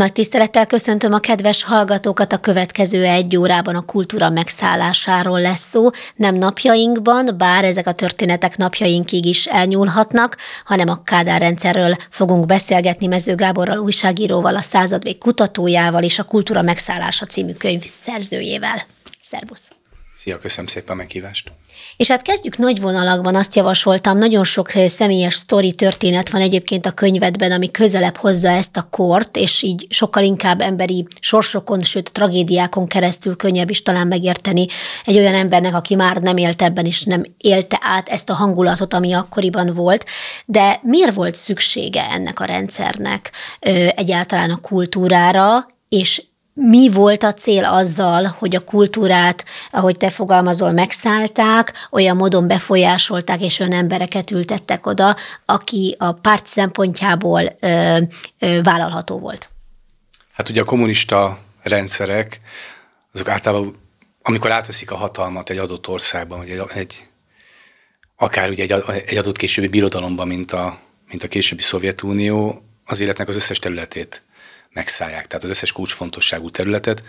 Nagy tisztelettel köszöntöm a kedves hallgatókat, a következő egy órában a kultúra megszállásáról lesz szó, nem napjainkban, bár ezek a történetek napjainkig is elnyúlhatnak, hanem a Kádár rendszerről fogunk beszélgetni Mező Gáborral, újságíróval, a századvég kutatójával és a Kultúra megszállása című könyv szerzőjével. Szerbusz! Szia, köszönöm szépen a meghívást. És hát kezdjük nagy vonalakban, azt javasoltam, nagyon sok személyes sztori történet van egyébként a könyvedben, ami közelebb hozza ezt a kort, és így sokkal inkább emberi sorsokon, sőt tragédiákon keresztül könnyebb is talán megérteni egy olyan embernek, aki már nem élt ebben, és nem élte át ezt a hangulatot, ami akkoriban volt. De miért volt szüksége ennek a rendszernek egyáltalán a kultúrára, és mi volt a cél azzal, hogy a kultúrát, ahogy te fogalmazol, megszállták, olyan módon befolyásolták, és olyan embereket ültettek oda, aki a párt szempontjából ö, ö, vállalható volt? Hát ugye a kommunista rendszerek, azok általában, amikor átveszik a hatalmat egy adott országban, vagy egy, egy akár ugye egy, egy adott későbbi birodalomban, mint a, mint a későbbi Szovjetunió, az életnek az összes területét megszállják. Tehát az összes kulcsfontosságú területet.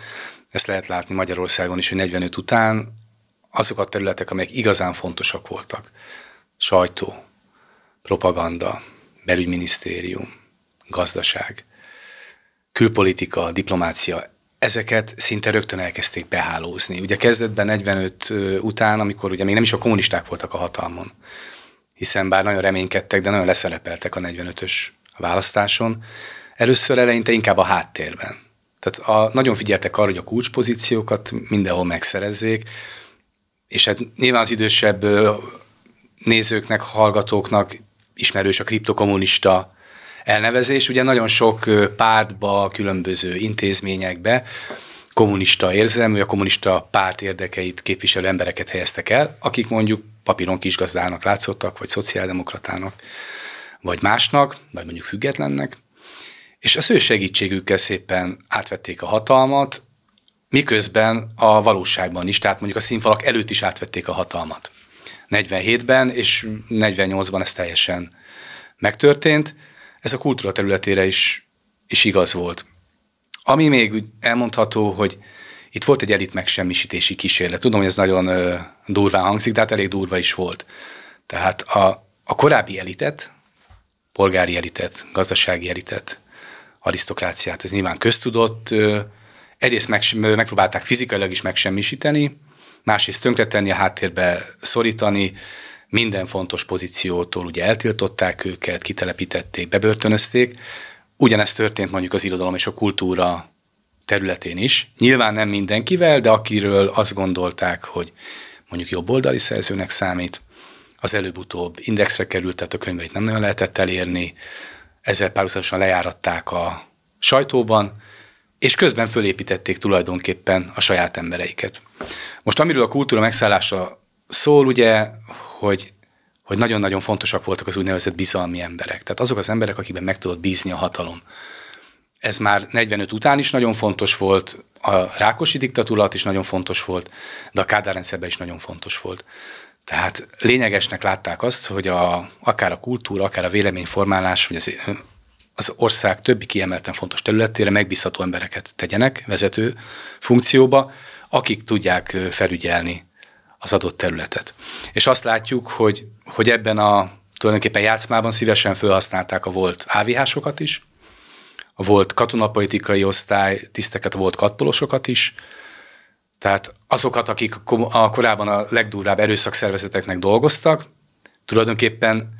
Ezt lehet látni Magyarországon is, hogy 45 után azok a területek, amelyek igazán fontosak voltak, sajtó, propaganda, belügyminisztérium, gazdaság, külpolitika, diplomácia, ezeket szinte rögtön elkezdték behálózni. Ugye kezdetben 45 után, amikor ugye még nem is a kommunisták voltak a hatalmon, hiszen bár nagyon reménykedtek, de nagyon leszerepeltek a 45-ös választáson, Először eleinte inkább a háttérben. Tehát a, nagyon figyeltek arra, hogy a kulcspozíciókat mindenhol megszerezzék, és hát nyilván az idősebb nézőknek, hallgatóknak ismerős a kriptokommunista elnevezés. Ugye nagyon sok pártba, különböző intézményekbe kommunista érzelmű, a kommunista párt érdekeit képviselő embereket helyeztek el, akik mondjuk papíron kisgazdának látszottak, vagy szociáldemokratának, vagy másnak, vagy mondjuk függetlennek. És az ő segítségükkel szépen átvették a hatalmat, miközben a valóságban is, tehát mondjuk a színfalak előtt is átvették a hatalmat. 47-ben és 48-ban ez teljesen megtörtént. Ez a kultúra területére is, is igaz volt. Ami még elmondható, hogy itt volt egy elit megsemmisítési kísérlet. Tudom, hogy ez nagyon ö, durván hangzik, de hát elég durva is volt. Tehát a, a korábbi elitet, polgári elitet, gazdasági elitet, arisztokráciát. Ez nyilván köztudott. Egyrészt meg, megpróbálták fizikailag is megsemmisíteni, másrészt tönkretenni, a háttérbe szorítani, minden fontos pozíciótól ugye eltiltották őket, kitelepítették, bebörtönözték. Ugyanezt történt mondjuk az irodalom és a kultúra területén is. Nyilván nem mindenkivel, de akiről azt gondolták, hogy mondjuk jobboldali szerzőnek számít, az előbb-utóbb indexre került, tehát a könyveit nem nagyon lehetett elérni, ezzel párhuzamosan lejáratták a sajtóban, és közben fölépítették tulajdonképpen a saját embereiket. Most amiről a kultúra megszállása szól, ugye, hogy hogy nagyon-nagyon fontosak voltak az úgynevezett bizalmi emberek. Tehát azok az emberek, akikben meg tudott bízni a hatalom. Ez már 45 után is nagyon fontos volt, a Rákosi diktatúra is nagyon fontos volt, de a Kádár rendszerben is nagyon fontos volt. Tehát lényegesnek látták azt, hogy a, akár a kultúra, akár a véleményformálás, vagy az, az ország többi kiemelten fontos területére megbízható embereket tegyenek vezető funkcióba, akik tudják felügyelni az adott területet. És azt látjuk, hogy, hogy ebben a tulajdonképpen játszmában szívesen felhasználták a volt ávihásokat is, a volt katonapolitikai osztály tiszteket, a volt katpolosokat is, tehát azokat, akik a korábban a legdurvább erőszakszervezeteknek dolgoztak, tulajdonképpen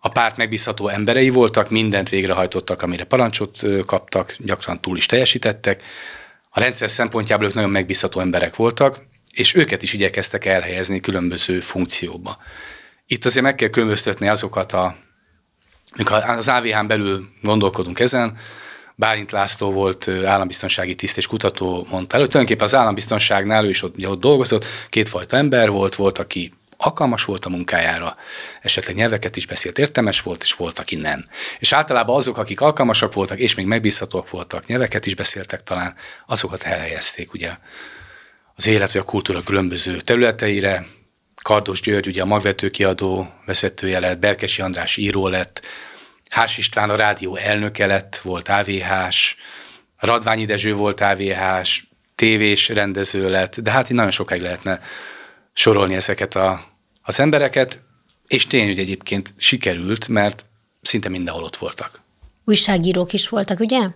a párt megbízható emberei voltak, mindent végrehajtottak, amire parancsot kaptak, gyakran túl is teljesítettek. A rendszer szempontjából ők nagyon megbízható emberek voltak, és őket is igyekeztek elhelyezni különböző funkcióba. Itt azért meg kell különböztetni azokat a, az AVH-n belül gondolkodunk ezen, Bálint László volt állambiztonsági tiszt és kutató, mondta előtt. Tulajdonképpen az állambiztonságnál ő is ott, ugye ott dolgozott, kétfajta ember volt, volt, aki alkalmas volt a munkájára, esetleg nyelveket is beszélt, Értemes volt, és volt, aki nem. És általában azok, akik alkalmasak voltak, és még megbízhatóak voltak, nyelveket is beszéltek talán, azokat elhelyezték ugye az élet vagy a kultúra különböző területeire. Kardos György ugye a magvető kiadó vezetője lett, Berkesi András író lett, Hás István a rádió elnöke lett, volt AVH-s, Radványi Dezső volt AVH-s, tévés rendező lett, de hát így nagyon sokáig lehetne sorolni ezeket a, az embereket, és tény, hogy egyébként sikerült, mert szinte mindenhol ott voltak. Újságírók is voltak, ugye?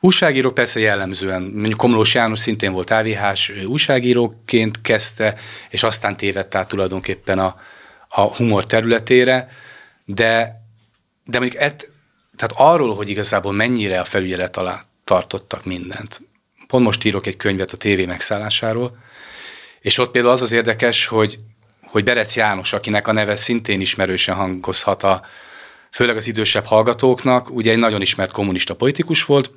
Újságíró persze jellemzően, mondjuk Komlós János szintén volt AVH-s újságíróként kezdte, és aztán tévedt át tulajdonképpen a, a humor területére, de de mondjuk et, tehát arról, hogy igazából mennyire a felügyelet alá tartottak mindent. Pont most írok egy könyvet a tévé megszállásáról, és ott például az az érdekes, hogy, hogy Berec János, akinek a neve szintén ismerősen hangozhat a, főleg az idősebb hallgatóknak, ugye egy nagyon ismert kommunista politikus volt,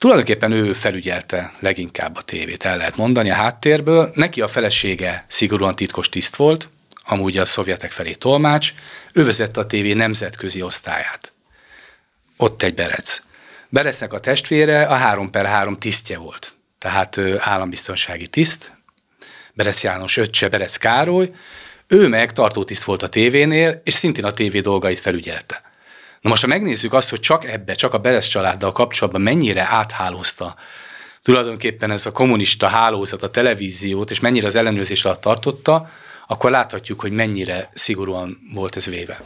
Tulajdonképpen ő felügyelte leginkább a tévét, el lehet mondani a háttérből. Neki a felesége szigorúan titkos tiszt volt, amúgy a szovjetek felé tolmács, ő vezette a tévé nemzetközi osztályát. Ott egy Berec. Berecnek a testvére a 3 per 3 tisztje volt, tehát ő állambiztonsági tiszt, Berec János öccse, Berec Károly, ő meg tartótiszt volt a tévénél, és szintén a tévé dolgait felügyelte. Na most, ha megnézzük azt, hogy csak ebbe, csak a Beresz családdal kapcsolatban mennyire áthálózta tulajdonképpen ez a kommunista hálózat a televíziót, és mennyire az ellenőrzés alatt tartotta, akkor láthatjuk, hogy mennyire szigorúan volt ez véve.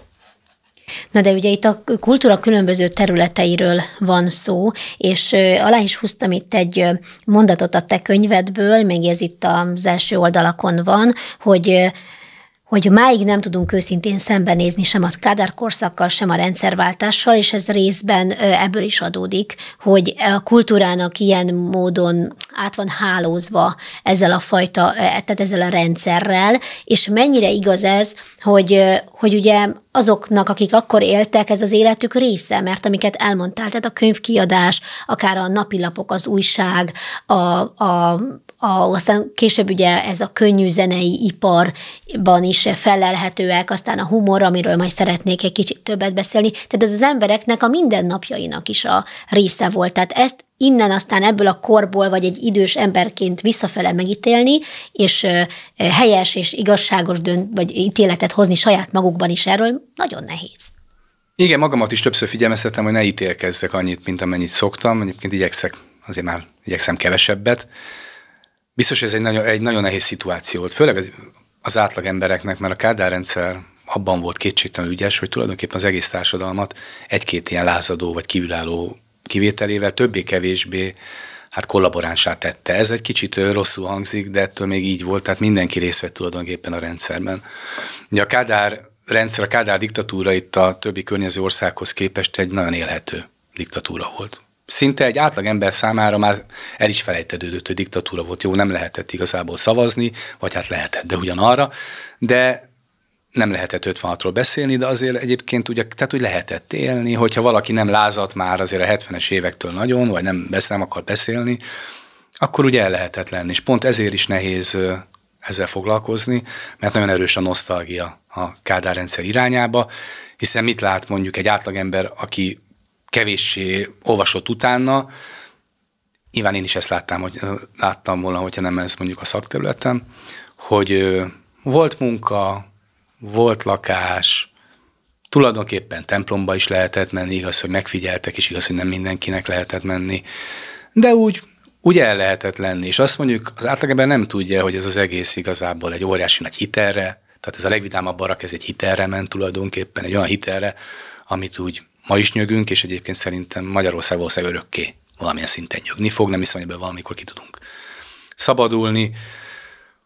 Na de ugye itt a kultúra különböző területeiről van szó, és alá is húztam itt egy mondatot a te könyvedből, még ez itt az első oldalakon van, hogy hogy máig nem tudunk őszintén szembenézni sem a Kádár korszakkal, sem a rendszerváltással, és ez részben ebből is adódik, hogy a kultúrának ilyen módon át van hálózva ezzel a fajta, e, tehát ezzel a rendszerrel, és mennyire igaz ez, hogy, hogy ugye azoknak, akik akkor éltek, ez az életük része, mert amiket elmondtál, tehát a könyvkiadás, akár a napilapok, az újság, a, a, a, aztán később ugye ez a könnyű zenei iparban is felelhetőek, aztán a humor, amiről majd szeretnék egy kicsit többet beszélni. Tehát ez az embereknek a mindennapjainak is a része volt. Tehát ezt innen aztán ebből a korból, vagy egy idős emberként visszafele megítélni, és helyes és igazságos dönt, vagy ítéletet hozni saját magukban is erről, nagyon nehéz. Igen, magamat is többször figyelmeztetem, hogy ne ítélkezzek annyit, mint amennyit szoktam. Egyébként igyekszek, azért már igyekszem kevesebbet. Biztos hogy ez egy nagyon, egy nagyon nehéz szituáció volt, főleg az, az átlag embereknek, mert a Kádár rendszer abban volt kétségtelenül ügyes, hogy tulajdonképpen az egész társadalmat egy-két ilyen lázadó vagy kívülálló kivételével többé-kevésbé hát kollaboránsá tette. Ez egy kicsit rosszul hangzik, de ettől még így volt, tehát mindenki részt vett tulajdonképpen a rendszerben. Ugye a Kádár rendszer, a Kádár diktatúra itt a többi környező országhoz képest egy nagyon élhető diktatúra volt. Szinte egy átlag ember számára már el is felejtedődött, hogy diktatúra volt, jó, nem lehetett igazából szavazni, vagy hát lehetett, de ugyanarra, de nem lehetett 56-ról beszélni, de azért egyébként ugye, tehát úgy lehetett élni, hogyha valaki nem lázadt már azért a 70-es évektől nagyon, vagy nem, nem akar beszélni, akkor ugye el lehetett lenni. És pont ezért is nehéz ezzel foglalkozni, mert nagyon erős a nosztalgia a Kádár rendszer irányába, hiszen mit lát mondjuk egy átlagember, aki kevéssé olvasott utána, nyilván én is ezt láttam, hogy láttam volna, hogyha nem ez mondjuk a szakterületem, hogy volt munka, volt lakás, tulajdonképpen templomba is lehetett menni, igaz, hogy megfigyeltek, és igaz, hogy nem mindenkinek lehetett menni, de úgy, úgy el lehetett lenni, és azt mondjuk az átlagember nem tudja, hogy ez az egész igazából egy óriási nagy hitelre, tehát ez a legvidámabb barak, ez egy hitelre ment tulajdonképpen, egy olyan hitelre, amit úgy ma is nyögünk, és egyébként szerintem Magyarország valószínűleg örökké valamilyen szinten nyögni fog, nem hiszem, hogy ebből valamikor ki tudunk szabadulni,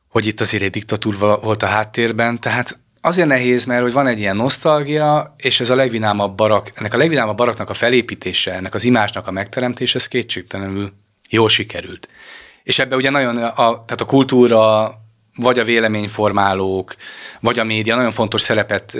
hogy itt azért egy diktatúr volt a háttérben, tehát azért nehéz, mert hogy van egy ilyen nosztalgia, és ez a legvinámabb barak, ennek a legvinámabb baraknak a felépítése, ennek az imásnak a megteremtése, ez kétségtelenül jól sikerült. És ebbe ugye nagyon, a, tehát a kultúra, vagy a véleményformálók, vagy a média nagyon fontos szerepet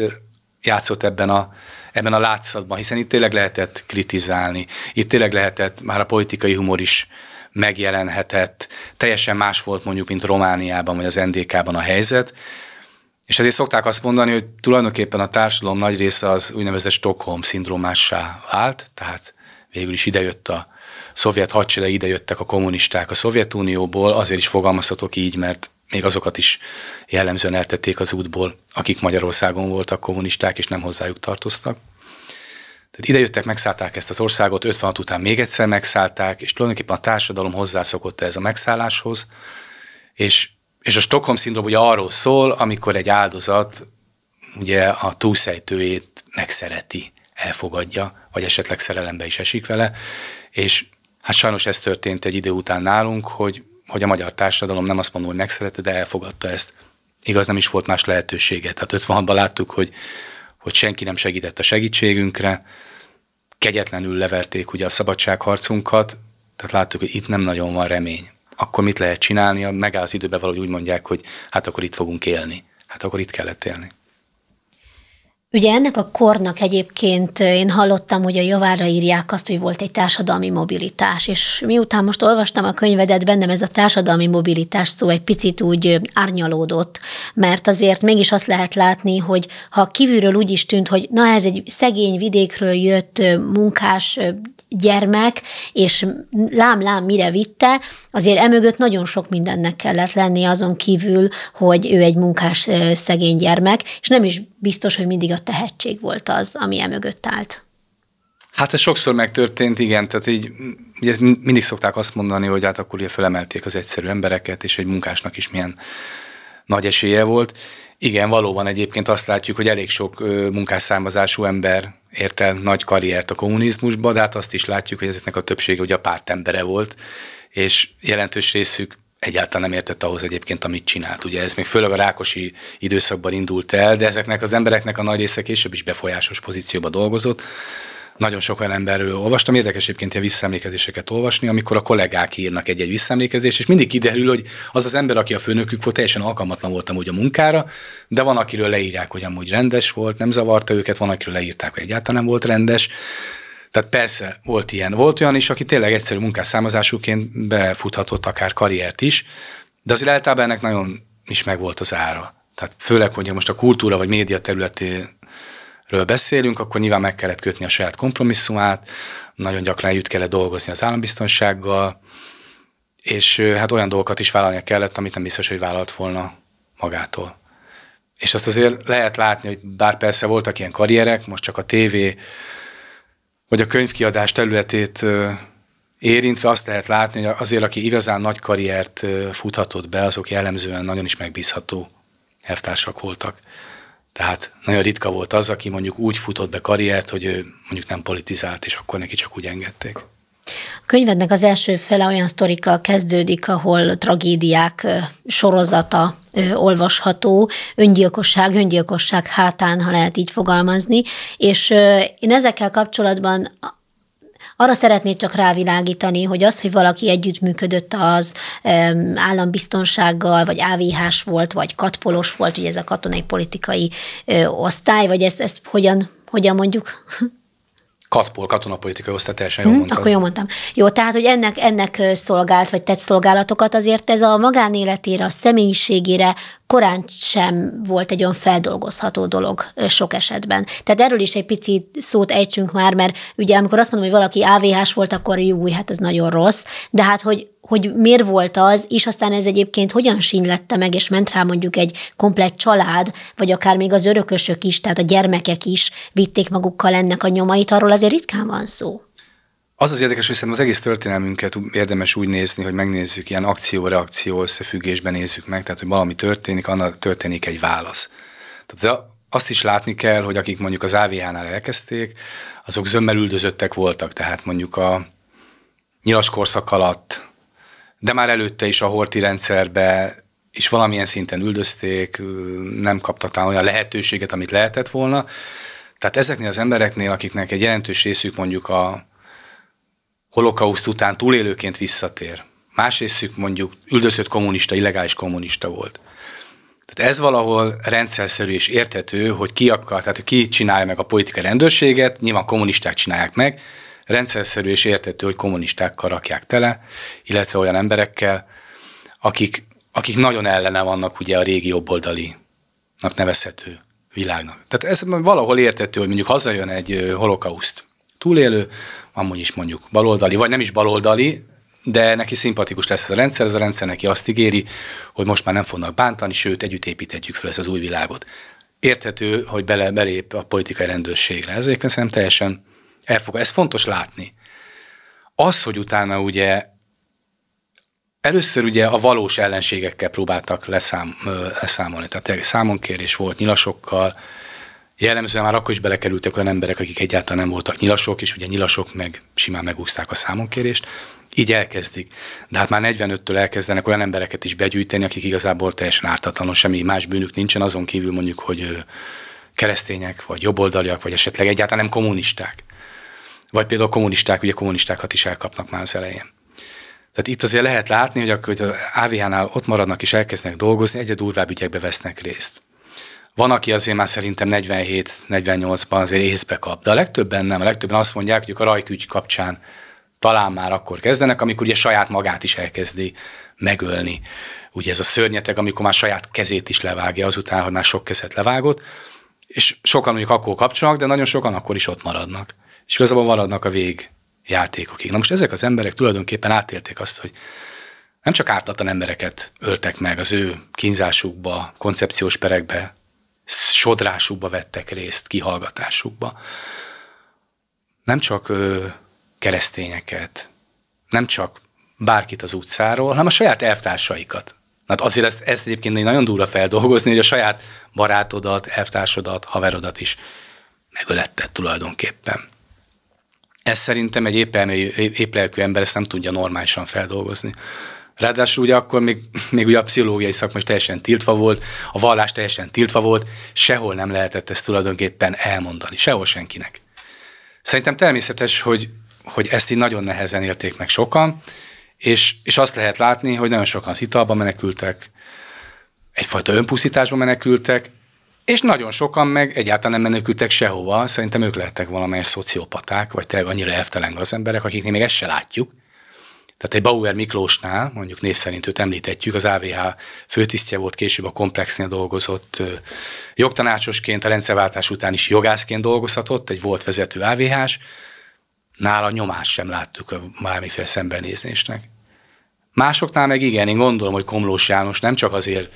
játszott ebben a, ebben a látszatban, hiszen itt tényleg lehetett kritizálni, itt tényleg lehetett, már a politikai humor is megjelenhetett, teljesen más volt mondjuk, mint Romániában vagy az NDK-ban a helyzet, és ezért szokták azt mondani, hogy tulajdonképpen a társadalom nagy része az úgynevezett Stockholm-szindrómássá vált, tehát végül is idejött a szovjet hadsereg, idejöttek a kommunisták a Szovjetunióból, azért is fogalmazhatok így, mert még azokat is jellemzően eltették az útból, akik Magyarországon voltak kommunisták, és nem hozzájuk tartoztak. Tehát idejöttek, megszállták ezt az országot, 56 után még egyszer megszállták, és tulajdonképpen a társadalom hozzászokott ez a megszálláshoz, és és a stockholm szindróm ugye arról szól, amikor egy áldozat ugye a túlszejtőjét megszereti, elfogadja, vagy esetleg szerelembe is esik vele, és hát sajnos ez történt egy idő után nálunk, hogy, hogy a magyar társadalom nem azt mondom, hogy megszerette, de elfogadta ezt. Igaz, nem is volt más lehetősége. Tehát 56-ban láttuk, hogy, hogy senki nem segített a segítségünkre, kegyetlenül leverték ugye a szabadságharcunkat, tehát láttuk, hogy itt nem nagyon van remény akkor mit lehet csinálni, megáll az időbe valahogy úgy mondják, hogy hát akkor itt fogunk élni. Hát akkor itt kellett élni. Ugye ennek a kornak egyébként én hallottam, hogy a javára írják azt, hogy volt egy társadalmi mobilitás, és miután most olvastam a könyvedet, bennem ez a társadalmi mobilitás szó egy picit úgy árnyalódott, mert azért mégis azt lehet látni, hogy ha kívülről úgy is tűnt, hogy na ez egy szegény vidékről jött munkás gyermek, és lám-lám mire vitte, azért emögött nagyon sok mindennek kellett lenni azon kívül, hogy ő egy munkás szegény gyermek, és nem is biztos, hogy mindig a tehetség volt az, ami emögött állt. Hát ez sokszor megtörtént, igen, tehát így ugye mindig szokták azt mondani, hogy hát akkor ugye az egyszerű embereket, és egy munkásnak is milyen nagy esélye volt. Igen, valóban egyébként azt látjuk, hogy elég sok munkásszámozású ember ért el nagy karriert a kommunizmusba, de hát azt is látjuk, hogy ezeknek a többsége ugye a pártembere volt, és jelentős részük egyáltalán nem értett ahhoz egyébként, amit csinált. Ugye ez még főleg a rákosi időszakban indult el, de ezeknek az embereknek a nagy része később is befolyásos pozícióba dolgozott. Nagyon sok olyan emberről olvastam, érdekes egyébként ilyen visszaemlékezéseket olvasni, amikor a kollégák írnak egy-egy visszaemlékezést, és mindig kiderül, hogy az az ember, aki a főnökük volt, teljesen alkalmatlan voltam úgy a munkára, de van, akiről leírják, hogy amúgy rendes volt, nem zavarta őket, van, akiről leírták, hogy egyáltalán nem volt rendes. Tehát persze volt ilyen. Volt olyan is, aki tényleg egyszerű munkásszámozásúként befuthatott akár karriert is, de azért általában ennek nagyon is megvolt az ára. Tehát főleg, hogyha most a kultúra vagy média területéről beszélünk, akkor nyilván meg kellett kötni a saját kompromisszumát, nagyon gyakran együtt kellett dolgozni az állambiztonsággal, és hát olyan dolgokat is vállalnia kellett, amit nem biztos, hogy vállalt volna magától. És azt azért lehet látni, hogy bár persze voltak ilyen karrierek, most csak a tévé vagy a könyvkiadás területét érintve azt lehet látni, hogy azért, aki igazán nagy karriert futhatott be, azok jellemzően nagyon is megbízható elvtársak voltak. Tehát nagyon ritka volt az, aki mondjuk úgy futott be karriert, hogy ő mondjuk nem politizált, és akkor neki csak úgy engedték. A könyvednek az első fele olyan sztorikkal kezdődik, ahol tragédiák sorozata olvasható öngyilkosság, öngyilkosság hátán, ha lehet így fogalmazni, és én ezekkel kapcsolatban arra szeretnék csak rávilágítani, hogy az, hogy valaki együttműködött az állambiztonsággal, vagy AVH-s volt, vagy katpolos volt, ugye ez a katonai politikai osztály, vagy ezt, ezt hogyan, hogyan mondjuk? Katpol katonapolitikai osztály, teljesen jól hmm, mondtam. Akkor jól mondtam. Jó, tehát, hogy ennek, ennek szolgált, vagy tett szolgálatokat azért ez a magánéletére, a személyiségére, korán sem volt egy olyan feldolgozható dolog sok esetben. Tehát erről is egy picit szót ejtsünk már, mert ugye amikor azt mondom, hogy valaki AVH-s volt, akkor jó, hát ez nagyon rossz, de hát hogy hogy miért volt az, és aztán ez egyébként hogyan sínlette meg, és ment rá mondjuk egy komplett család, vagy akár még az örökösök is, tehát a gyermekek is vitték magukkal ennek a nyomait, arról azért ritkán van szó. Az az érdekes, hogy szerintem az egész történelmünket érdemes úgy nézni, hogy megnézzük, ilyen akció-reakció összefüggésben nézzük meg, tehát hogy valami történik, annak történik egy válasz. Tehát azt is látni kell, hogy akik mondjuk az AVH-nál elkezdték, azok üldözöttek voltak, tehát mondjuk a nyilas korszak alatt, de már előtte is a horti rendszerbe is valamilyen szinten üldözték, nem kaptak talán olyan lehetőséget, amit lehetett volna. Tehát ezeknél az embereknél, akiknek egy jelentős részük mondjuk a holokauszt után túlélőként visszatér. Másrésztük mondjuk üldözött kommunista, illegális kommunista volt. Tehát ez valahol rendszerszerű és érthető, hogy ki akar, tehát ki csinálja meg a politikai rendőrséget, nyilván kommunisták csinálják meg, rendszerszerű és érthető, hogy kommunistákkal rakják tele, illetve olyan emberekkel, akik, akik nagyon ellene vannak ugye a régi jobboldalinak nevezhető világnak. Tehát ez valahol érthető, hogy mondjuk hazajön egy holokauszt túlélő, amúgy is mondjuk baloldali, vagy nem is baloldali, de neki szimpatikus lesz ez a rendszer, ez a rendszer neki azt ígéri, hogy most már nem fognak bántani, sőt, együtt építhetjük fel ezt az új világot. Érthető, hogy bele, belép a politikai rendőrségre. Ez egyébként szerintem teljesen elfog. Ez fontos látni. Az, hogy utána ugye először ugye a valós ellenségekkel próbáltak leszám, leszámolni, tehát számonkérés volt nyilasokkal, jellemzően már akkor is belekerültek olyan emberek, akik egyáltalán nem voltak nyilasok, és ugye nyilasok meg simán megúzták a számonkérést, így elkezdik. De hát már 45-től elkezdenek olyan embereket is begyűjteni, akik igazából teljesen ártatlanul, semmi más bűnük nincsen, azon kívül mondjuk, hogy keresztények, vagy jobboldaliak, vagy esetleg egyáltalán nem kommunisták. Vagy például kommunisták, ugye kommunistákat is elkapnak már az elején. Tehát itt azért lehet látni, hogy akkor hogy az AVH-nál ott maradnak és elkezdenek dolgozni, egyre durvább ügyekbe vesznek részt. Van, aki azért már szerintem 47-48-ban azért észbe kap, de a legtöbben nem. A legtöbben azt mondják, hogy a rajkügy kapcsán talán már akkor kezdenek, amikor ugye saját magát is elkezdi megölni. Ugye ez a szörnyeteg, amikor már saját kezét is levágja azután, hogy már sok kezet levágott, és sokan mondjuk akkor kapcsolnak, de nagyon sokan akkor is ott maradnak. És igazából maradnak a vég játékokig. Na most ezek az emberek tulajdonképpen átélték azt, hogy nem csak ártatlan embereket öltek meg az ő kínzásukba, koncepciós perekbe sodrásukba vettek részt, kihallgatásukba. Nem csak ö, keresztényeket, nem csak bárkit az utcáról, hanem a saját elvtársaikat. Hát azért ezt, ezt egyébként nagyon durva feldolgozni, hogy a saját barátodat, elvtársodat, haverodat is megöletted tulajdonképpen. Ez szerintem egy épp, épp ember ezt nem tudja normálisan feldolgozni. Ráadásul ugye akkor még, még ugye a pszichológiai szakma is teljesen tiltva volt, a vallás teljesen tiltva volt, sehol nem lehetett ezt tulajdonképpen elmondani, sehol senkinek. Szerintem természetes, hogy, hogy ezt így nagyon nehezen élték meg sokan, és, és azt lehet látni, hogy nagyon sokan szitalba menekültek, egyfajta önpusztításba menekültek, és nagyon sokan meg egyáltalán nem menekültek sehova, szerintem ők lehettek valamelyes szociopaták, vagy tényleg annyira elvtelen az emberek, akiknél még ezt se látjuk, tehát egy Bauer Miklósnál, mondjuk név szerint őt említetjük, az AVH főtisztje volt, később a komplexnél dolgozott jogtanácsosként, a rendszerváltás után is jogászként dolgozhatott, egy volt vezető AVH-s, nála nyomást sem láttuk a bármiféle szembenézésnek. Másoknál meg igen, én gondolom, hogy Komlós János nem csak azért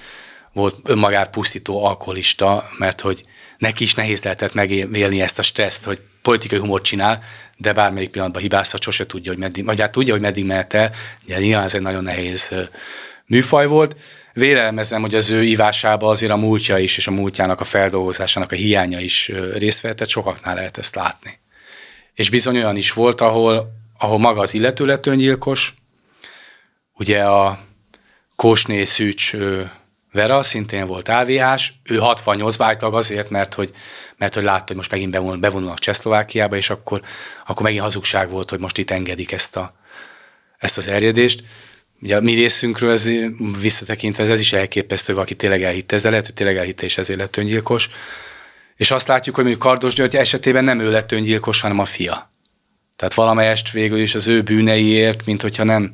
volt önmagát pusztító alkoholista, mert hogy neki is nehéz lehetett megélni ezt a stresszt, hogy politikai humort csinál, de bármelyik pillanatban hibáztat, sose tudja, hogy meddig, vagy hát tudja, hogy meddig mehet el. Ugye nyilván ez egy nagyon nehéz műfaj volt. Vélelmezem, hogy az ő ivásába azért a múltja is, és a múltjának a feldolgozásának a hiánya is részt vett, sokaknál lehet ezt látni. És bizony olyan is volt, ahol, ahol maga az illető lett öngyilkos, ugye a Kósné Szűcs Vera szintén volt AVH-s, ő 68-ban azért, mert hogy, mert hogy látta, hogy most megint bevonul, bevonulnak Csehszlovákiába, és akkor, akkor megint hazugság volt, hogy most itt engedik ezt, a, ezt az erjedést. Ugye a mi részünkről ez, visszatekintve ez, ez is elképesztő, hogy valaki tényleg elhitte, ezzel, lehet, hogy tényleg elhitte, és ezért lett öngyilkos. És azt látjuk, hogy mondjuk Kardos György esetében nem ő lett öngyilkos, hanem a fia. Tehát valamelyest végül is az ő bűneiért, mint hogyha nem,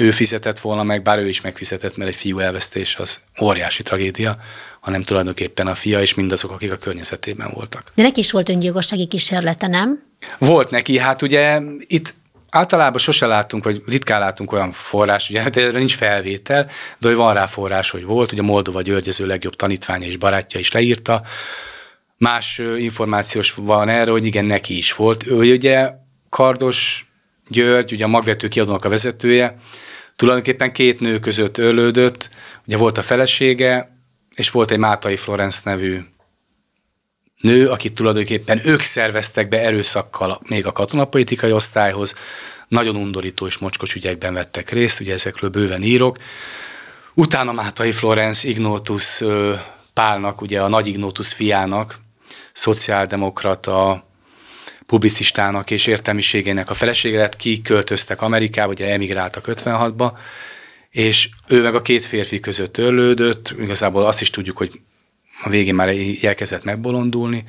ő fizetett volna meg, bár ő is megfizetett, mert egy fiú elvesztés az óriási tragédia, hanem tulajdonképpen a fia és mindazok, akik a környezetében voltak. De neki is volt öngyilkossági kísérlete, nem? Volt neki, hát ugye itt általában sose látunk, vagy ritkán látunk olyan forrás, ugye hát erre nincs felvétel, de hogy van rá forrás, hogy volt, ugye Moldova Györgyező legjobb tanítványa és barátja is leírta, más információs van erre, hogy igen, neki is volt. Ő ugye kardos György, ugye a magvető kiadónak a vezetője, tulajdonképpen két nő között örlődött, ugye volt a felesége, és volt egy Mátai Florence nevű nő, akit tulajdonképpen ők szerveztek be erőszakkal még a katonapolitikai osztályhoz, nagyon undorító és mocskos ügyekben vettek részt, ugye ezekről bőven írok. Utána Mátai Florence Ignótus Pálnak, ugye a nagy Ignótus fiának, szociáldemokrata, publicistának és értelmiségének a felesége lett, ki költöztek Amerikába, ugye emigráltak 56-ba, és ő meg a két férfi között törlődött, igazából azt is tudjuk, hogy a végén már elkezdett megbolondulni,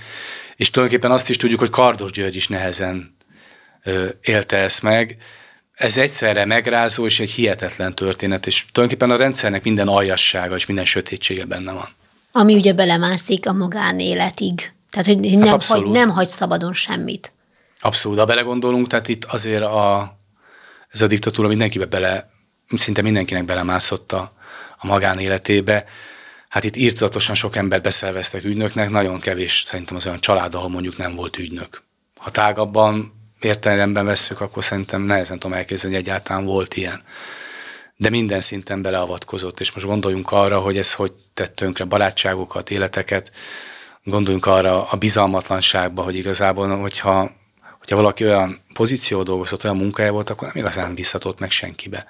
és tulajdonképpen azt is tudjuk, hogy Kardos György is nehezen ö, élte ezt meg. Ez egyszerre megrázó és egy hihetetlen történet, és tulajdonképpen a rendszernek minden aljassága és minden sötétsége benne van. Ami ugye belemászik a magánéletig. Tehát, hogy nem, hát nem, hagy, nem hagy szabadon semmit. Abszolút, ha belegondolunk, tehát itt azért a, ez a diktatúra mindenkibe bele, szinte mindenkinek belemászott a, a magánéletébe. Hát itt írtatosan sok embert beszerveztek ügynöknek, nagyon kevés szerintem az olyan család, ahol mondjuk nem volt ügynök. Ha tágabban értelemben vesszük, akkor szerintem nehezen tudom elképzelni, hogy egyáltalán volt ilyen. De minden szinten beleavatkozott, és most gondoljunk arra, hogy ez hogy tett tönkre barátságokat, életeket, gondoljunk arra a bizalmatlanságba, hogy igazából, hogyha, hogyha valaki olyan pozíció dolgozott, olyan munkája volt, akkor nem igazán biztatott meg senkibe.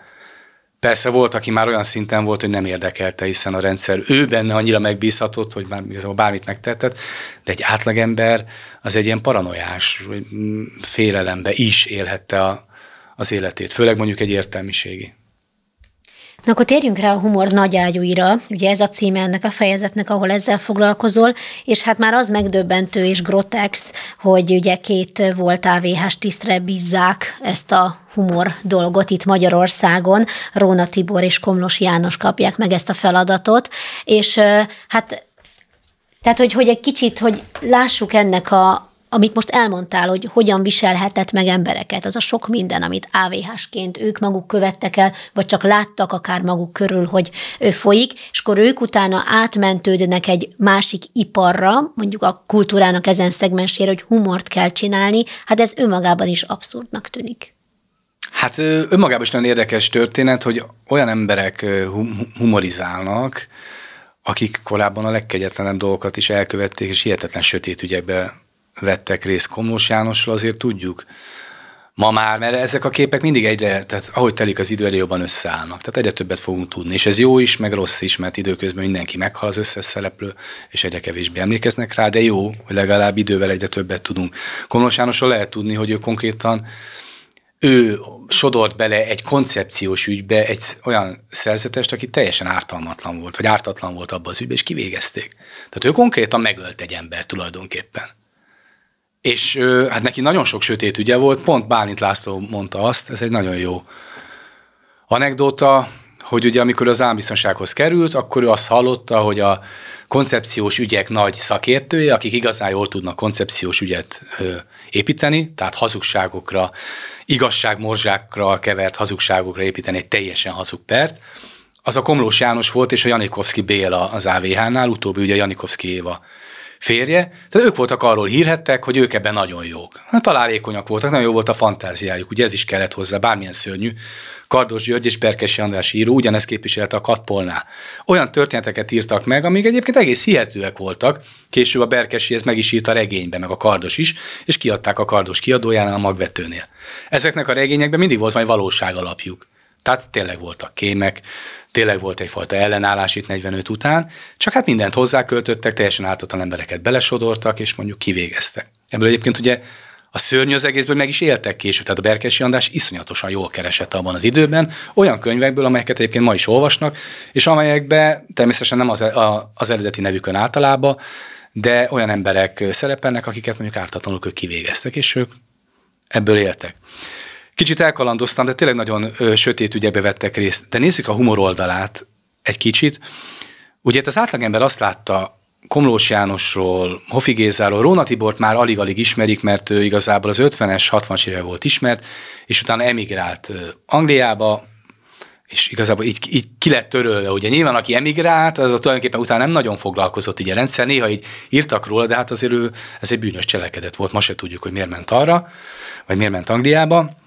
Persze volt, aki már olyan szinten volt, hogy nem érdekelte, hiszen a rendszer ő benne annyira megbízhatott, hogy már igazából bármit megtetett, de egy átlagember az egy ilyen paranoiás, mm, félelembe is élhette a, az életét, főleg mondjuk egy értelmiségi. Na akkor térjünk rá a humor nagyágyúira, ugye ez a címe ennek a fejezetnek, ahol ezzel foglalkozol, és hát már az megdöbbentő és grotex, hogy ugye két volt AVH-s tisztre bízzák ezt a humor dolgot itt Magyarországon. Róna Tibor és Komlos János kapják meg ezt a feladatot, és hát tehát, hogy, hogy egy kicsit, hogy lássuk ennek a, amit most elmondtál, hogy hogyan viselhetett meg embereket, az a sok minden, amit AVH-sként ők maguk követtek el, vagy csak láttak akár maguk körül, hogy ő folyik, és akkor ők utána átmentődnek egy másik iparra, mondjuk a kultúrának ezen szegmensére, hogy humort kell csinálni, hát ez önmagában is abszurdnak tűnik. Hát önmagában is nagyon érdekes történet, hogy olyan emberek humorizálnak, akik korábban a legkegyetlenebb dolgokat is elkövették, és hihetetlen sötét ügyekbe vettek részt Komlós Jánosról, azért tudjuk ma már, mert ezek a képek mindig egyre, tehát ahogy telik az idő, egyre jobban összeállnak. Tehát egyre többet fogunk tudni, és ez jó is, meg rossz is, mert időközben mindenki meghal az összes szereplő, és egyre kevésbé emlékeznek rá, de jó, hogy legalább idővel egyre többet tudunk. Komlós Jánosról lehet tudni, hogy ő konkrétan ő sodort bele egy koncepciós ügybe egy olyan szerzetest, aki teljesen ártalmatlan volt, vagy ártatlan volt abban az ügyben, és kivégezték. Tehát ő konkrétan megölt egy ember tulajdonképpen. És hát neki nagyon sok sötét ügye volt, pont Bálint László mondta azt, ez egy nagyon jó anekdóta, hogy ugye amikor az állambiztonsághoz került, akkor ő azt hallotta, hogy a koncepciós ügyek nagy szakértője, akik igazán jól tudnak koncepciós ügyet építeni, tehát hazugságokra, igazságmorzsákra kevert hazugságokra építeni egy teljesen hazug pert, az a Komlós János volt és a Janikovszki Béla az AVH-nál, utóbbi ugye Janikovszki Éva férje, tehát ők voltak arról hírhettek, hogy ők ebben nagyon jók. Hát, találékonyak voltak, nagyon jó volt a fantáziájuk, ugye ez is kellett hozzá, bármilyen szörnyű. Kardos György és Berkesi András író ugyanezt képviselte a Katpolnál. Olyan történeteket írtak meg, amik egyébként egész hihetőek voltak. Később a Berkesi ez meg is írt a regénybe, meg a Kardos is, és kiadták a Kardos kiadójánál a magvetőnél. Ezeknek a regényekben mindig volt valóság alapjuk. Tehát tényleg voltak kémek, tényleg volt egyfajta ellenállás itt 45 után, csak hát mindent hozzáköltöttek, teljesen ártatlan embereket belesodortak, és mondjuk kivégeztek. Ebből egyébként ugye a szörnyű az egészből meg is éltek később, tehát a Berkesi András iszonyatosan jól keresett abban az időben, olyan könyvekből, amelyeket egyébként ma is olvasnak, és amelyekbe természetesen nem az, a, az eredeti nevükön általában, de olyan emberek szerepelnek, akiket mondjuk ártatlanul ők kivégeztek, és ők ebből éltek. Kicsit elkalandoztam, de tényleg nagyon ö, sötét ügyebe vettek részt. De nézzük a humor oldalát egy kicsit. Ugye az átlagember azt látta Komlós Jánosról, Hofi Gézáról, Róna Tibort már alig-alig ismerik, mert ő igazából az 50-es, 60-as éve volt ismert, és utána emigrált Angliába, és igazából így, így ki lett törölve. Ugye nyilván, aki emigrált, az a tulajdonképpen utána nem nagyon foglalkozott így a rendszer, néha így írtak róla, de hát azért ő, ez egy bűnös cselekedet volt, ma se tudjuk, hogy miért ment arra, vagy miért ment Angliába.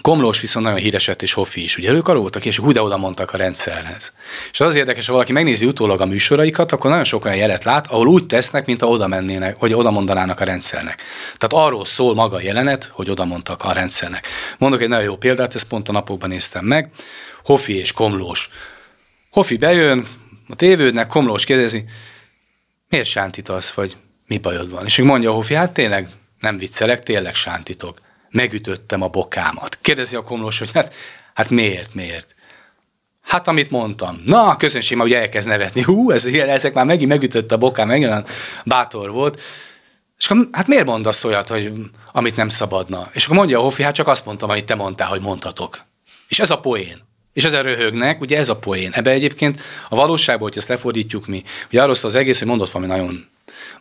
Komlós viszont nagyon híresett, és Hoffi is. Ugye ők arról és hú, de oda mondtak a rendszerhez. És az érdekes, ha valaki megnézi utólag a műsoraikat, akkor nagyon sok olyan jelet lát, ahol úgy tesznek, mint oda mennének, hogy oda mondanának a rendszernek. Tehát arról szól maga a jelenet, hogy oda mondtak a rendszernek. Mondok egy nagyon jó példát, ezt pont a napokban néztem meg. Hoffi és Komlós. Hoffi bejön, a tévődnek, Komlós kérdezi, miért sántítasz, vagy mi bajod van? És mondja a Hoffi, hát tényleg nem viccelek, tényleg sántítok megütöttem a bokámat. Kérdezi a komlós, hogy hát, hát miért, miért? Hát, amit mondtam. Na, a közönség már ugye elkezd nevetni. Hú, ez, ezek már megint megütött a bokám, megint olyan bátor volt. És akkor, hát miért mondasz olyat, hogy, amit nem szabadna? És akkor mondja a Hofi, hát csak azt mondtam, amit te mondtál, hogy mondhatok. És ez a poén. És ezzel röhögnek, ugye ez a poén. Ebbe egyébként a valóságból, hogy ezt lefordítjuk mi, ugye arról az egész, hogy mondott valami nagyon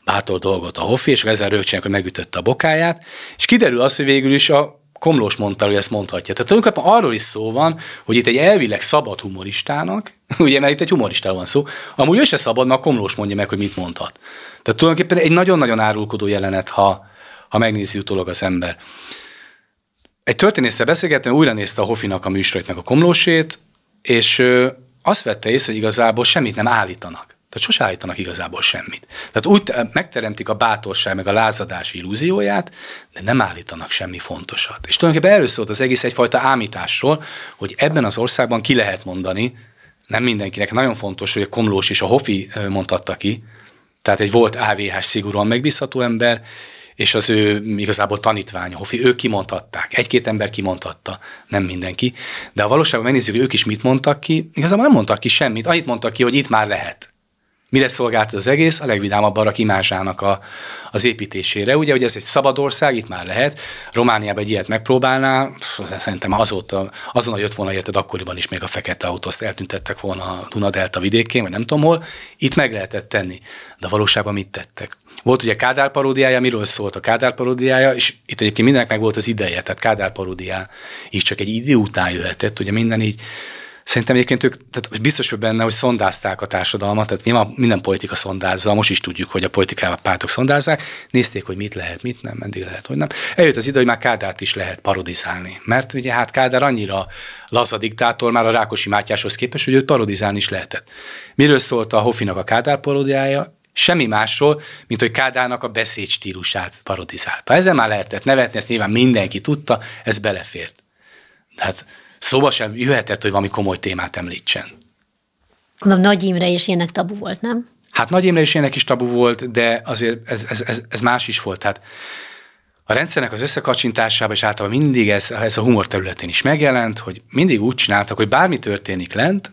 bátor dolgot a Hoffi, és ezzel rögtön, hogy megütötte a bokáját, és kiderül az, hogy végül is a Komlós mondta, hogy ezt mondhatja. Tehát tulajdonképpen arról is szó van, hogy itt egy elvileg szabad humoristának, ugye, mert itt egy humoristáról van szó, amúgy ő se szabad, mert a Komlós mondja meg, hogy mit mondhat. Tehát tulajdonképpen egy nagyon-nagyon árulkodó jelenet, ha, ha megnézi utólag az ember. Egy történésszel beszélgettem, újra nézte a Hofinak a műsorait, meg a Komlósét, és azt vette észre, hogy igazából semmit nem állítanak. Tehát sose állítanak igazából semmit. Tehát úgy megteremtik a bátorság meg a lázadás illúzióját, de nem állítanak semmi fontosat. És tulajdonképpen erről szólt az egész egyfajta ámításról, hogy ebben az országban ki lehet mondani, nem mindenkinek, nagyon fontos, hogy a Komlós és a Hofi mondhatta ki, tehát egy volt AVH-s szigorúan megbízható ember, és az ő igazából tanítványa, Hofi, ők kimondhatták, egy-két ember kimondhatta, nem mindenki. De a valóságban megnézzük, hogy ők is mit mondtak ki, igazából nem mondtak ki semmit, annyit mondtak ki, hogy itt már lehet. Mire szolgált az egész? A legvidámabb barak imázsának a, az építésére. Ugye, hogy ez egy szabad ország, itt már lehet. Romániában egy ilyet megpróbálná, szerintem azóta, azonnal jött volna érted, akkoriban is még a fekete autózt eltüntettek volna a Dunadelta vidékén, vagy nem tudom hol. Itt meg lehetett tenni. De valóságban mit tettek? Volt ugye Kádár paródiája, miről szólt a Kádár paródiája, és itt egyébként mindenek meg volt az ideje, tehát Kádár paródiá is csak egy idő után jöhetett, ugye minden így Szerintem egyébként ők, tehát biztos hogy benne, hogy szondázták a társadalmat, tehát nyilván minden politika szondázza, most is tudjuk, hogy a politikával pártok szondázzák, nézték, hogy mit lehet, mit nem, eddig lehet, hogy nem. Eljött az idő, hogy már Kádárt is lehet parodizálni. Mert ugye hát Kádár annyira laza diktátor már a Rákosi Mátyáshoz képest, hogy őt parodizálni is lehetett. Miről szólt a Hofinak a Kádár parodiája? semmi másról, mint hogy Kádának a beszéd stílusát parodizálta. Ezzel már lehetett nevetni, ezt nyilván mindenki tudta, ez belefért. Tehát szóba sem jöhetett, hogy valami komoly témát említsen. Gondolom Nagy Imre és ilyenek tabu volt, nem? Hát Nagy Imre is ilyenek is tabu volt, de azért ez, ez, ez, ez más is volt. Tehát a rendszernek az összekacsintásában és általában mindig ez, ez a humor területén is megjelent, hogy mindig úgy csináltak, hogy bármi történik lent,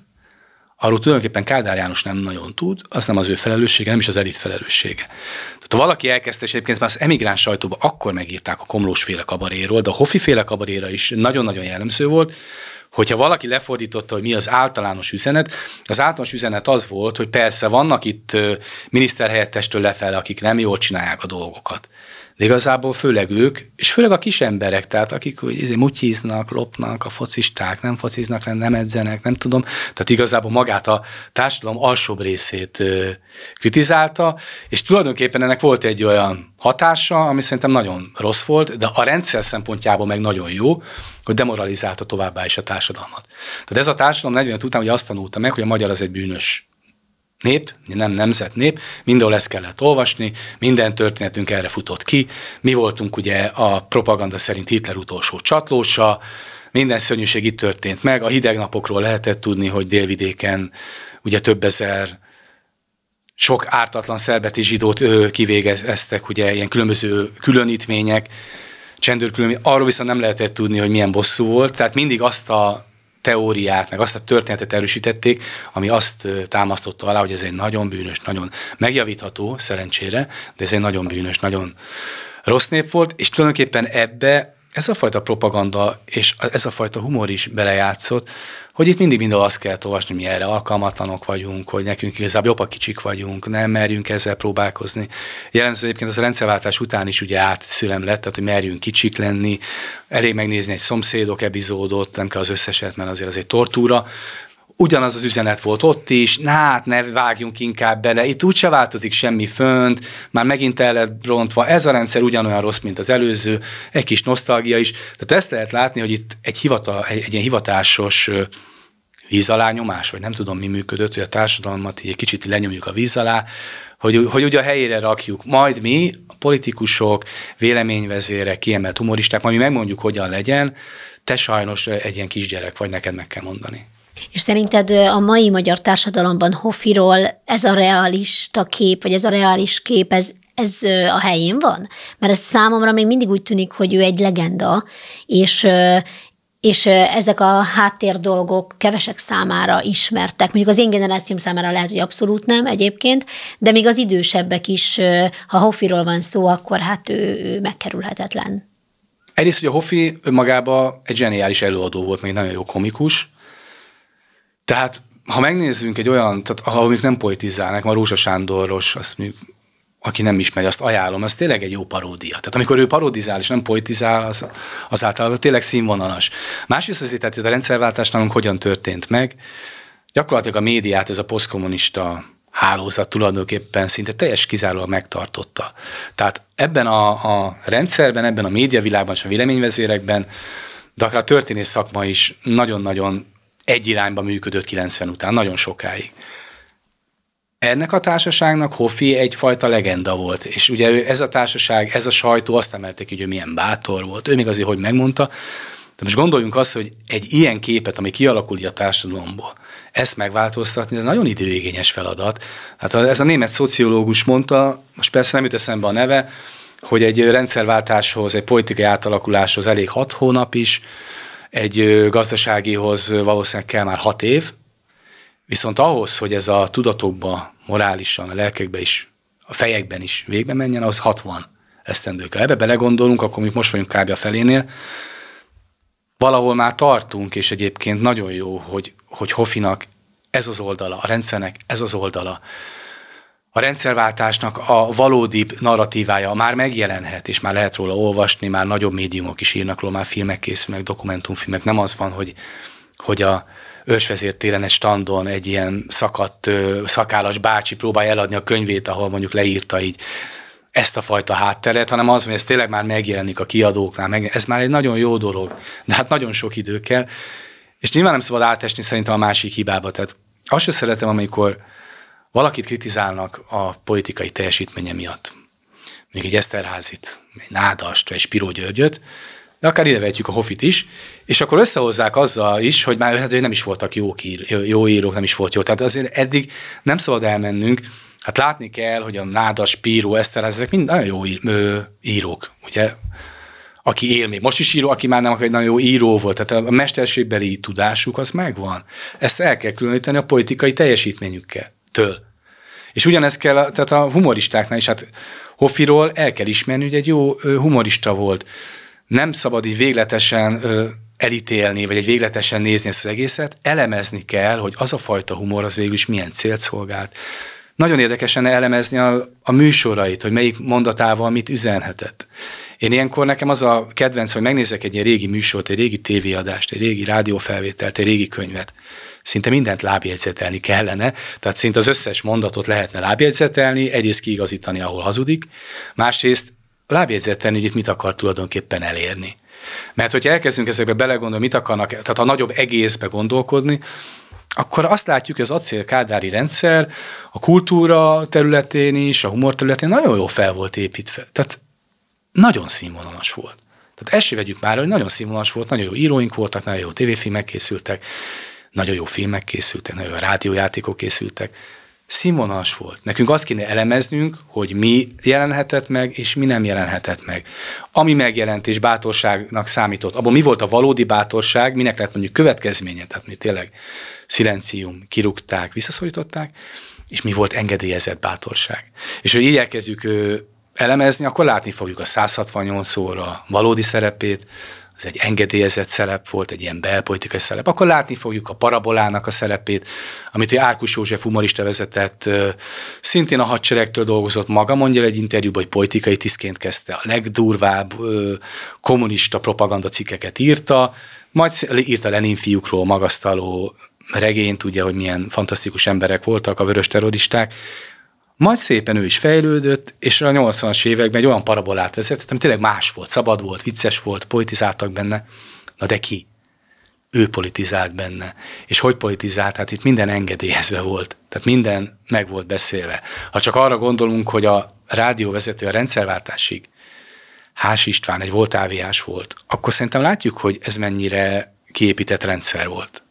arról tulajdonképpen Kádár János nem nagyon tud, az nem az ő felelőssége, nem is az elit felelőssége. Tehát ha valaki elkezdte, és egyébként már az emigráns sajtóban akkor megírták a komlós féle kabaréról, de a hofi féle kabaréra is nagyon-nagyon jellemző volt, hogyha valaki lefordította, hogy mi az általános üzenet, az általános üzenet az volt, hogy persze vannak itt miniszterhelyettestől lefelé, akik nem jól csinálják a dolgokat. De igazából főleg ők, és főleg a kis emberek, tehát akik ezért mutyiznak, lopnak, a focisták nem fociznak, nem edzenek, nem tudom. Tehát igazából magát a társadalom alsóbb részét ö, kritizálta, és tulajdonképpen ennek volt egy olyan hatása, ami szerintem nagyon rossz volt, de a rendszer szempontjából meg nagyon jó, hogy demoralizálta továbbá is a társadalmat. Tehát ez a társadalom 45 után ugye azt tanulta meg, hogy a magyar az egy bűnös nép, nem nemzet nép, mindenhol ezt kellett olvasni, minden történetünk erre futott ki, mi voltunk ugye a propaganda szerint Hitler utolsó csatlósa, minden szörnyűség itt történt meg, a hideg napokról lehetett tudni, hogy délvidéken ugye több ezer sok ártatlan szerbeti zsidót kivégeztek, ugye ilyen különböző különítmények, csendőrkülön, arról viszont nem lehetett tudni, hogy milyen bosszú volt, tehát mindig azt a teóriát, meg azt a történetet erősítették, ami azt támasztotta alá, hogy ez egy nagyon bűnös, nagyon megjavítható, szerencsére, de ez egy nagyon bűnös, nagyon rossz nép volt, és tulajdonképpen ebbe ez a fajta propaganda és ez a fajta humor is belejátszott, hogy itt mindig mindig azt kell olvasni, mi erre alkalmatlanok vagyunk, hogy nekünk igazából jobb a kicsik vagyunk, nem merjünk ezzel próbálkozni. Jellemző egyébként az a rendszerváltás után is ugye átszülem lett, tehát hogy merjünk kicsik lenni, elég megnézni egy szomszédok epizódot, nem kell az összeset, mert azért az egy tortúra, ugyanaz az üzenet volt ott is, na hát ne vágjunk inkább bele, itt úgyse változik semmi fönt, már megint el lett rontva, ez a rendszer ugyanolyan rossz, mint az előző, egy kis nosztalgia is. Tehát ezt lehet látni, hogy itt egy, hivata, egy, egy ilyen hivatásos víz alá nyomás, vagy nem tudom mi működött, hogy a társadalmat egy kicsit lenyomjuk a víz alá, hogy, hogy ugye a helyére rakjuk. Majd mi, a politikusok, véleményvezérek, kiemelt humoristák, majd mi megmondjuk, hogyan legyen, te sajnos egy ilyen kisgyerek vagy, neked meg kell mondani. És szerinted a mai magyar társadalomban Hofiról ez a realista kép, vagy ez a reális kép, ez, ez a helyén van? Mert ez számomra még mindig úgy tűnik, hogy ő egy legenda, és, és ezek a háttér dolgok kevesek számára ismertek. Mondjuk az én generációm számára lehet, hogy abszolút nem egyébként, de még az idősebbek is, ha Hofiról van szó, akkor hát ő, ő megkerülhetetlen. Egyrészt, hogy a Hoffi önmagában egy zseniális előadó volt, még nagyon jó komikus, tehát ha megnézzünk egy olyan, tehát amik nem politizálnak, ma Rózsa Sándoros, azt mondjuk, aki nem ismeri, azt ajánlom, az tényleg egy jó paródia. Tehát amikor ő parodizál és nem politizál, az, az általában tényleg színvonalas. Másrészt azért, tehát a rendszerváltás nálunk hogyan történt meg, gyakorlatilag a médiát ez a posztkommunista hálózat tulajdonképpen szinte teljes kizárólag megtartotta. Tehát ebben a, a rendszerben, ebben a médiavilágban és a véleményvezérekben, de akár a történész szakma is nagyon-nagyon egy irányba működött 90 után, nagyon sokáig. Ennek a társaságnak Hoffi egyfajta legenda volt, és ugye ő, ez a társaság, ez a sajtó azt emelték, hogy ő milyen bátor volt, ő még azért, hogy megmondta, de most gondoljunk azt, hogy egy ilyen képet, ami kialakul a társadalomból, ezt megváltoztatni, ez nagyon időigényes feladat. Hát ez a német szociológus mondta, most persze nem jut eszembe a neve, hogy egy rendszerváltáshoz, egy politikai átalakuláshoz elég hat hónap is, egy gazdaságihoz valószínűleg kell már hat év, viszont ahhoz, hogy ez a tudatokba, morálisan, a lelkekbe is, a fejekben is végbe menjen, az 60 esztendők. Ha ebbe belegondolunk, akkor mi most vagyunk kb. a felénél, valahol már tartunk, és egyébként nagyon jó, hogy, hogy Hofinak ez az oldala, a rendszernek ez az oldala, a rendszerváltásnak a valódi narratívája már megjelenhet, és már lehet róla olvasni, már nagyobb médiumok is írnak róla, már filmek készülnek, dokumentumfilmek. Nem az van, hogy, hogy a ősvezértéren egy standon egy ilyen szakadt, szakállas bácsi próbálja eladni a könyvét, ahol mondjuk leírta így ezt a fajta hátteret, hanem az, hogy ez tényleg már megjelenik a kiadóknál, meg, ez már egy nagyon jó dolog, de hát nagyon sok idő kell, és nyilván nem szabad átesni szerintem a másik hibába, tehát azt sem szeretem, amikor valakit kritizálnak a politikai teljesítménye miatt, mondjuk egy Eszterházit, egy Nádast, vagy egy Spiró Györgyöt, de akár idevetjük a Hofit is, és akkor összehozzák azzal is, hogy már hát, hogy nem is voltak jó, ír, jó írók, nem is volt jó. Tehát azért eddig nem szabad elmennünk, hát látni kell, hogy a Nádas, Spiró, Eszterház, ezek mind nagyon jó ír, ö, írók, ugye? aki él még most is író, aki már nem egy nagyon jó író volt. Tehát a mesterségbeli tudásuk az megvan. Ezt el kell különíteni a politikai teljesítményükkel től. És ugyanez kell, tehát a humoristáknál is, hát Hofiról el kell ismerni, hogy egy jó humorista volt. Nem szabad így végletesen elítélni, vagy egy végletesen nézni ezt az egészet, elemezni kell, hogy az a fajta humor az végül is milyen célt szolgált. Nagyon érdekesen elemezni a, a műsorait, hogy melyik mondatával mit üzenhetett. Én ilyenkor nekem az a kedvenc, hogy megnézek egy ilyen régi műsort, egy régi tévéadást, egy régi rádiófelvételt, egy régi könyvet, szinte mindent lábjegyzetelni kellene, tehát szinte az összes mondatot lehetne lábjegyzetelni, egyrészt kiigazítani, ahol hazudik, másrészt lábjegyzetelni, hogy itt mit akar tulajdonképpen elérni. Mert hogyha elkezdünk ezekbe belegondolni, mit akarnak, tehát a nagyobb egészbe gondolkodni, akkor azt látjuk, hogy az kádári rendszer a kultúra területén is, a humor területén nagyon jó fel volt építve. Tehát nagyon színvonalas volt. Tehát ezt vegyük már, hogy nagyon színvonalas volt, nagyon jó íróink voltak, nagyon jó tévéfilmek készültek, nagyon jó filmek készültek, nagyon jó rádiójátékok készültek, színvonalas volt. Nekünk azt kéne elemeznünk, hogy mi jelenhetett meg, és mi nem jelenhetett meg. Ami megjelent és bátorságnak számított, abban mi volt a valódi bátorság, minek lett mondjuk következménye, tehát mi tényleg szilencium, kirúgták, visszaszorították, és mi volt engedélyezett bátorság. És hogy így elkezdjük elemezni, akkor látni fogjuk a 168 óra valódi szerepét, az egy engedélyezett szerep volt, egy ilyen belpolitikai szerep, akkor látni fogjuk a parabolának a szerepét, amit ugye Árkus József humorista vezetett, szintén a hadseregtől dolgozott maga, mondja egy interjúban, hogy politikai tisztként kezdte, a legdurvább kommunista propaganda cikkeket írta, majd írta Lenin fiúkról magasztaló regényt, ugye, hogy milyen fantasztikus emberek voltak a vörös terroristák, majd szépen ő is fejlődött, és a 80-as években egy olyan parabolát vezetett, ami tényleg más volt, szabad volt, vicces volt, politizáltak benne. Na de ki? Ő politizált benne. És hogy politizált? Hát itt minden engedélyezve volt. Tehát minden meg volt beszélve. Ha csak arra gondolunk, hogy a rádióvezető a rendszerváltásig, Hás István egy volt áviás volt, akkor szerintem látjuk, hogy ez mennyire kiépített rendszer volt.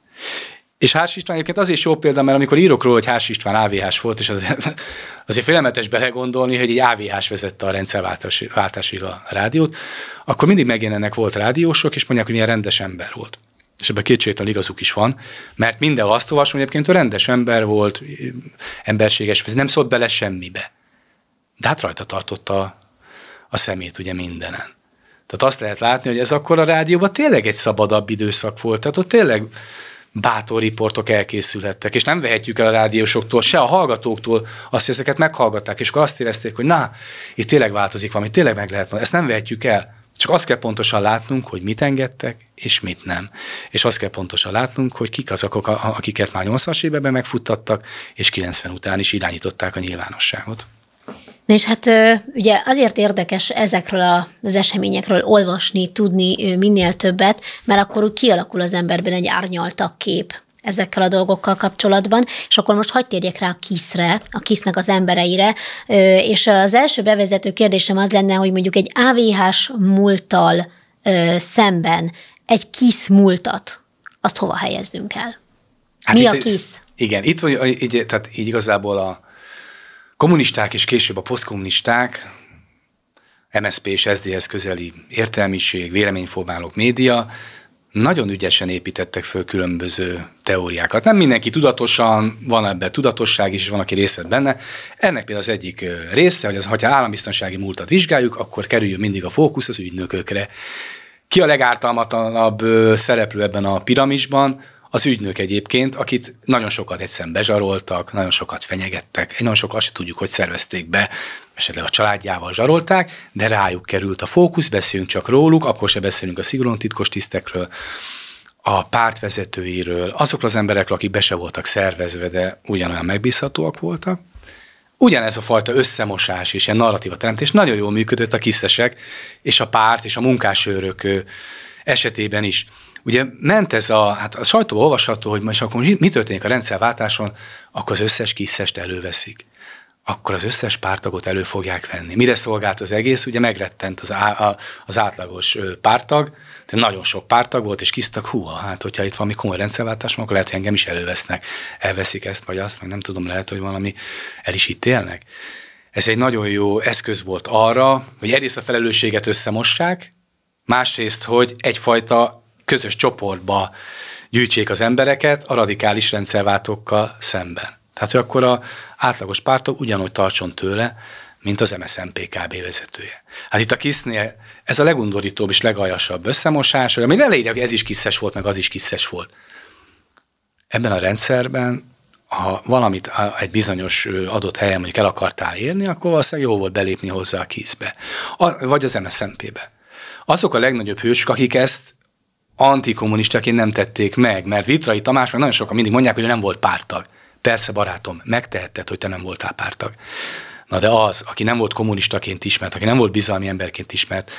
És Hárs István egyébként is jó példa, mert amikor írok róla, hogy Hárs István avh volt, és azért, azért félelmetes belegondolni, hogy egy AVH-s vezette a rendszerváltásig a rádiót, akkor mindig megjelennek volt rádiósok, és mondják, hogy milyen rendes ember volt. És ebben kétségtelen igazuk is van, mert minden azt olvasom, hogy egyébként ő rendes ember volt, emberséges, nem szólt bele semmibe. De hát rajta tartotta a szemét ugye mindenen. Tehát azt lehet látni, hogy ez akkor a rádióban tényleg egy szabadabb időszak volt. Tehát ott tényleg bátor riportok elkészülhettek, és nem vehetjük el a rádiósoktól, se a hallgatóktól azt, hogy ezeket meghallgatták, és akkor azt érezték, hogy na, itt tényleg változik valami, tényleg meg lehet, ezt nem vehetjük el. Csak azt kell pontosan látnunk, hogy mit engedtek, és mit nem. És azt kell pontosan látnunk, hogy kik azok, akiket már 80-as években megfuttattak, és 90 után is irányították a nyilvánosságot. Na és hát ugye azért érdekes ezekről az eseményekről olvasni, tudni minél többet, mert akkor úgy kialakul az emberben egy árnyaltabb kép ezekkel a dolgokkal kapcsolatban, és akkor most hagyd térjek rá a kiszre, a kisznek az embereire, és az első bevezető kérdésem az lenne, hogy mondjuk egy AVH-s múlttal szemben egy kisz múltat, azt hova helyezzünk el? Hát Mi itt, a kisz? Igen, itt vagy, így, tehát így igazából a, kommunisták és később a posztkommunisták, MSP és SZDSZ közeli értelmiség, véleményformálók, média nagyon ügyesen építettek föl különböző teóriákat. Nem mindenki tudatosan, van ebben tudatosság is, és van, aki részt vett benne. Ennek például az egyik része, hogy az, ha állambiztonsági múltat vizsgáljuk, akkor kerüljön mindig a fókusz az ügynökökre. Ki a legártalmatlanabb szereplő ebben a piramisban? Az ügynök egyébként, akit nagyon sokat egyszerűen bezsaroltak, nagyon sokat fenyegettek, egy nagyon sokat azt tudjuk, hogy szervezték be, esetleg a családjával zsarolták, de rájuk került a fókusz, beszéljünk csak róluk, akkor se beszélünk a szigorúan titkos tisztekről, a pártvezetőiről, azokról az emberekről, akik be se voltak szervezve, de ugyanolyan megbízhatóak voltak. Ugyanez a fajta összemosás és ilyen narratíva teremtés nagyon jól működött a kisztesek és a párt és a munkásőrök esetében is. Ugye ment ez a, hát a sajtóban olvasható, hogy most akkor mi történik a rendszerváltáson, akkor az összes kiszest előveszik akkor az összes pártagot elő fogják venni. Mire szolgált az egész? Ugye megrettent az, á, az átlagos pártag, de nagyon sok pártag volt, és kisztak, hú, hát hogyha itt valami komoly rendszerváltás van, akkor lehet, hogy engem is elővesznek, elveszik ezt vagy azt, meg nem tudom, lehet, hogy valami el is ítélnek. Ez egy nagyon jó eszköz volt arra, hogy egyrészt a felelősséget összemossák, másrészt, hogy egyfajta közös csoportba gyűjtsék az embereket a radikális rendszerváltókkal szemben. Tehát, hogy akkor a átlagos pártok ugyanúgy tartson tőle, mint az MSZNP KB vezetője. Hát itt a kisznél ez a legundorítóbb és legaljasabb összemosás, hogy ami elejére, hogy ez is kiszes volt, meg az is kiszes volt. Ebben a rendszerben, ha valamit egy bizonyos adott helyen mondjuk el akartál érni, akkor valószínűleg jó volt belépni hozzá a kiszbe. a, vagy az msznp be Azok a legnagyobb hősök, akik ezt antikommunistaként nem tették meg, mert Vitrai Tamás meg nagyon sokan mindig mondják, hogy ő nem volt pártag. Persze, barátom, megtehetted, hogy te nem voltál pártag. Na de az, aki nem volt kommunistaként ismert, aki nem volt bizalmi emberként ismert,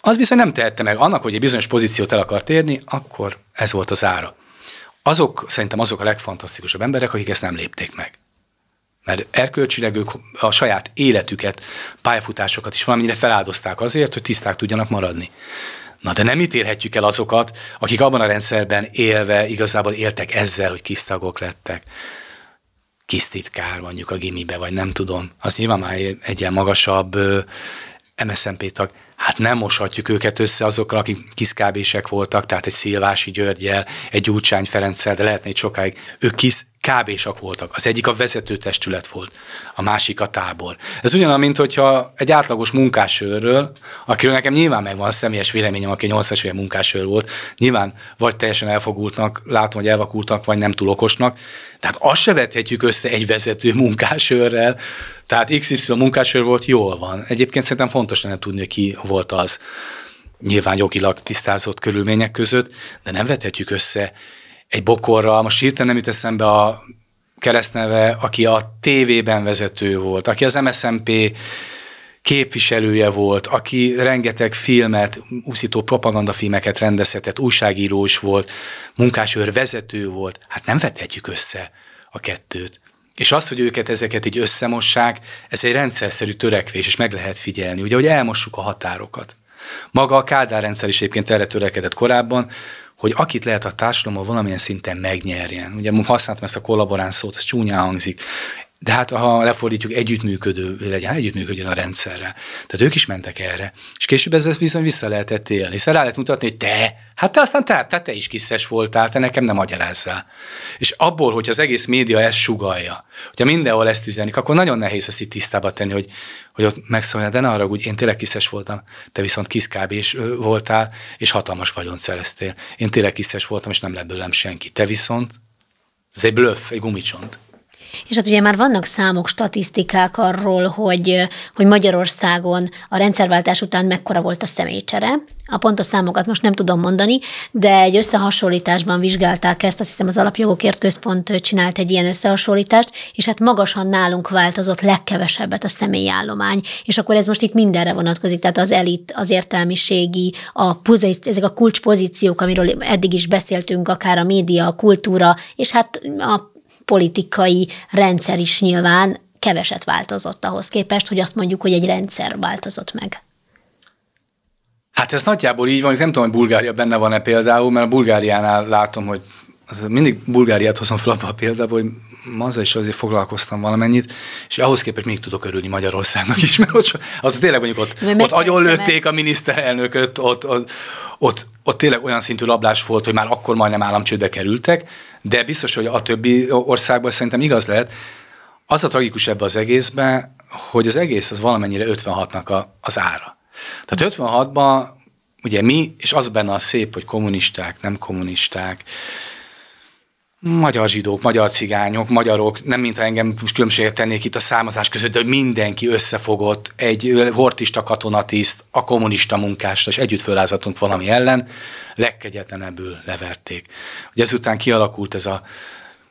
az viszont nem tehette meg. Annak, hogy egy bizonyos pozíciót el akart érni, akkor ez volt az ára. Azok, szerintem azok a legfantasztikusabb emberek, akik ezt nem lépték meg. Mert erkölcsileg ők a saját életüket, pályafutásokat is valamennyire feláldozták azért, hogy tiszták tudjanak maradni. Na de nem ítélhetjük el azokat, akik abban a rendszerben élve igazából éltek ezzel, hogy tagok lettek. titkár mondjuk a gimibe, vagy nem tudom. Az nyilván már egy ilyen magasabb MSZNP tag. Hát nem moshatjuk őket össze azokkal, akik kiszkábések voltak, tehát egy Szilvási Györgyel, egy Gyurcsány Ferenccel, de lehetne egy sokáig. Ők kis, kábésak voltak. Az egyik a vezető testület volt, a másik a tábor. Ez ugyanaz, mint hogyha egy átlagos munkásőrről, akiről nekem nyilván megvan a személyes véleményem, aki 8-as éve munkásőr volt, nyilván vagy teljesen elfogultnak, látom, hogy elvakultnak, vagy nem túl okosnak. Tehát azt se vethetjük össze egy vezető munkásőrrel. Tehát XY munkásőr volt, jól van. Egyébként szerintem fontos lenne tudni, ki volt az nyilván jogilag tisztázott körülmények között, de nem vethetjük össze egy bokorral, most hirtelen nem jut eszembe a keresztneve, aki a tévében vezető volt, aki az MSZMP képviselője volt, aki rengeteg filmet, úszító propagandafilmeket rendezhetett, újságírós volt, munkásőr vezető volt. Hát nem vethetjük össze a kettőt. És azt, hogy őket ezeket így összemossák, ez egy rendszerszerű törekvés, és meg lehet figyelni, ugye, hogy elmossuk a határokat. Maga a Kádár rendszer is egyébként erre törekedett korábban, hogy akit lehet a társadalomban valamilyen szinten megnyerjen. Ugye használtam ezt a kollaboráns szót, ez csúnyán hangzik. De hát ha lefordítjuk, együttműködő legyen, együttműködjön a rendszerre, Tehát ők is mentek erre. És később ezzel viszont vissza lehetett élni. Hiszen rá lehet mutatni, hogy te, hát te aztán te, te, te is kiszes voltál, te nekem nem magyarázzál. És abból, hogy az egész média ezt sugalja, hogyha mindenhol ezt üzenik, akkor nagyon nehéz ezt itt tisztába tenni, hogy, hogy ott megszólja, hát de ne arra, hogy én tényleg kiszes voltam, te viszont kiszkább is voltál, és hatalmas vagyon szereztél. Én tényleg kiszes voltam, és nem lebőlem senki. Te viszont, ez egy bluff, egy gumicsont. És hát ugye már vannak számok, statisztikák arról, hogy, hogy Magyarországon a rendszerváltás után mekkora volt a személycsere. A pontos számokat most nem tudom mondani, de egy összehasonlításban vizsgálták ezt, azt hiszem az Alapjogokért Központ csinált egy ilyen összehasonlítást, és hát magasan nálunk változott legkevesebbet a személyállomány. És akkor ez most itt mindenre vonatkozik, tehát az elit, az értelmiségi, a pozit, ezek a kulcspozíciók, amiről eddig is beszéltünk, akár a média, a kultúra, és hát a politikai rendszer is nyilván keveset változott ahhoz képest, hogy azt mondjuk, hogy egy rendszer változott meg. Hát ez nagyjából így van, nem tudom, hogy Bulgária benne van-e például, mert a Bulgáriánál látom, hogy az mindig Bulgáriát hozom fel abba a példába, hogy azzal is azért foglalkoztam valamennyit, és ahhoz képest még tudok örülni Magyarországnak is, mert ott, az tényleg mondjuk ott, ott agyonlőtték a miniszterelnököt, ott, ott, ott ott tényleg olyan szintű rablás volt, hogy már akkor majdnem államcsődbe kerültek, de biztos, hogy a többi országban szerintem igaz lehet. Az a tragikus ebbe az egészben, hogy az egész az valamennyire 56-nak a, az ára. Tehát 56-ban ugye mi, és az benne a szép, hogy kommunisták, nem kommunisták, magyar zsidók, magyar cigányok, magyarok, nem mintha engem különbséget tennék itt a számozás között, de mindenki összefogott, egy hortista katonatiszt, a kommunista munkást, és együtt fölázatunk valami ellen, legkegyetlenebbül leverték. Ugye ezután kialakult ez a,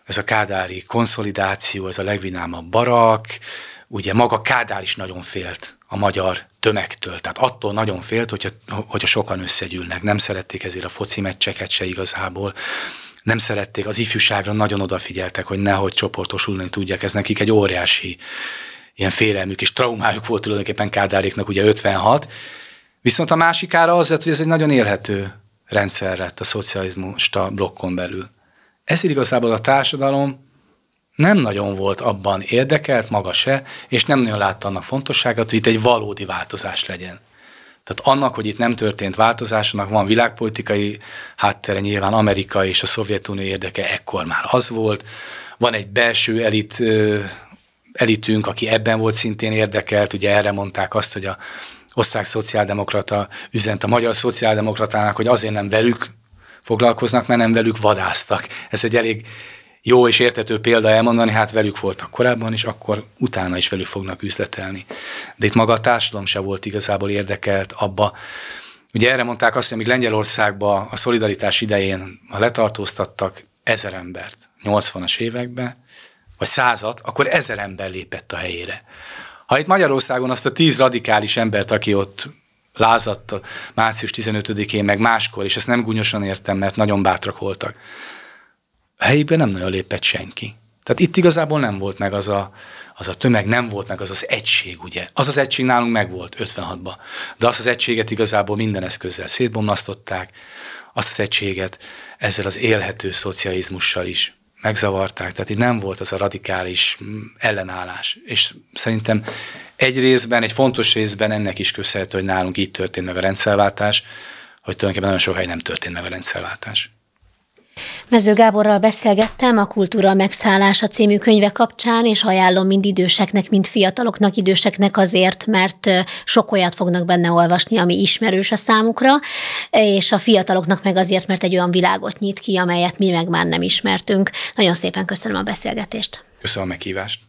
ez a kádári konszolidáció, ez a legvinámabb barak, ugye maga Kádár is nagyon félt a magyar tömegtől. Tehát attól nagyon félt, hogyha, hogyha sokan összegyűlnek. Nem szerették ezért a foci meccseket se igazából nem szerették, az ifjúságra nagyon odafigyeltek, hogy nehogy csoportosulni tudják, ez nekik egy óriási ilyen félelmük és traumájuk volt tulajdonképpen Kádáréknak ugye 56, viszont a másikára az lett, hogy ez egy nagyon élhető rendszer lett a szocializmusta blokkon belül. Ezért igazából a társadalom nem nagyon volt abban érdekelt, maga se, és nem nagyon látta annak fontosságát, hogy itt egy valódi változás legyen. Tehát annak, hogy itt nem történt változás, annak van világpolitikai háttere, nyilván Amerika és a Szovjetunió érdeke ekkor már az volt. Van egy belső elit, elitünk, aki ebben volt szintén érdekelt, ugye erre mondták azt, hogy a osztrák szociáldemokrata üzent a magyar szociáldemokratának, hogy azért nem velük foglalkoznak, mert nem velük vadásztak. Ez egy elég jó és értető példa elmondani, hát velük voltak korábban, és akkor utána is velük fognak üzletelni. De itt maga a társadalom se volt igazából érdekelt abba. Ugye erre mondták azt, hogy amíg Lengyelországban a szolidaritás idején letartóztattak ezer embert 80-as években, vagy százat, akkor ezer ember lépett a helyére. Ha itt Magyarországon azt a tíz radikális embert, aki ott lázadt március 15-én, meg máskor, és ezt nem gúnyosan értem, mert nagyon bátrak voltak, helyében nem nagyon lépett senki. Tehát itt igazából nem volt meg az a, az a tömeg, nem volt meg az az egység, ugye. Az az egység nálunk meg volt 56-ban, de azt az egységet igazából minden eszközzel szétbomlasztották, azt az egységet ezzel az élhető szocializmussal is megzavarták, tehát itt nem volt az a radikális mm, ellenállás. És szerintem egy részben, egy fontos részben ennek is köszönhető, hogy nálunk így történt meg a rendszerváltás, hogy tulajdonképpen nagyon sok hely nem történt meg a rendszerváltás. Mező Gáborral beszélgettem a Kultúra megszállása című könyve kapcsán, és ajánlom mind időseknek, mind fiataloknak, időseknek azért, mert sok olyat fognak benne olvasni, ami ismerős a számukra, és a fiataloknak meg azért, mert egy olyan világot nyit ki, amelyet mi meg már nem ismertünk. Nagyon szépen köszönöm a beszélgetést. Köszönöm a meghívást.